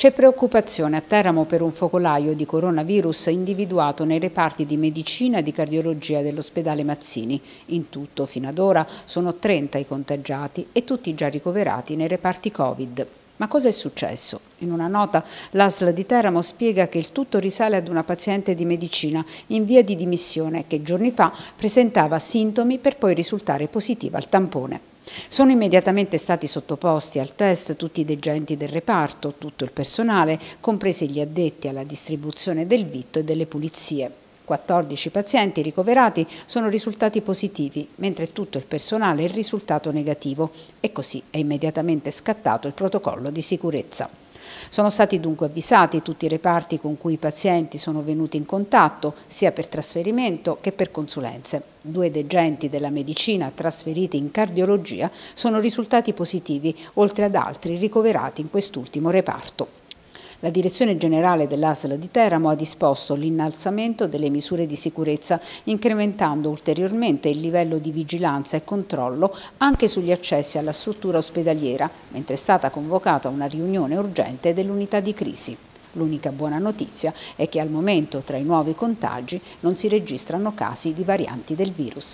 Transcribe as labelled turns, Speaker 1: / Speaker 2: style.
Speaker 1: C'è preoccupazione a Teramo per un focolaio di coronavirus individuato nei reparti di medicina e di cardiologia dell'ospedale Mazzini. In tutto, fino ad ora, sono 30 i contagiati e tutti già ricoverati nei reparti Covid. Ma cosa è successo? In una nota l'ASL di Teramo spiega che il tutto risale ad una paziente di medicina in via di dimissione che giorni fa presentava sintomi per poi risultare positiva al tampone. Sono immediatamente stati sottoposti al test tutti i degenti del reparto, tutto il personale, compresi gli addetti alla distribuzione del vitto e delle pulizie. 14 pazienti ricoverati sono risultati positivi, mentre tutto il personale è risultato negativo e così è immediatamente scattato il protocollo di sicurezza. Sono stati dunque avvisati tutti i reparti con cui i pazienti sono venuti in contatto, sia per trasferimento che per consulenze. Due degenti della medicina trasferiti in cardiologia sono risultati positivi, oltre ad altri ricoverati in quest'ultimo reparto. La Direzione Generale dell'ASL di Teramo ha disposto l'innalzamento delle misure di sicurezza, incrementando ulteriormente il livello di vigilanza e controllo anche sugli accessi alla struttura ospedaliera, mentre è stata convocata una riunione urgente dell'unità di crisi. L'unica buona notizia è che al momento tra i nuovi contagi non si registrano casi di varianti del virus.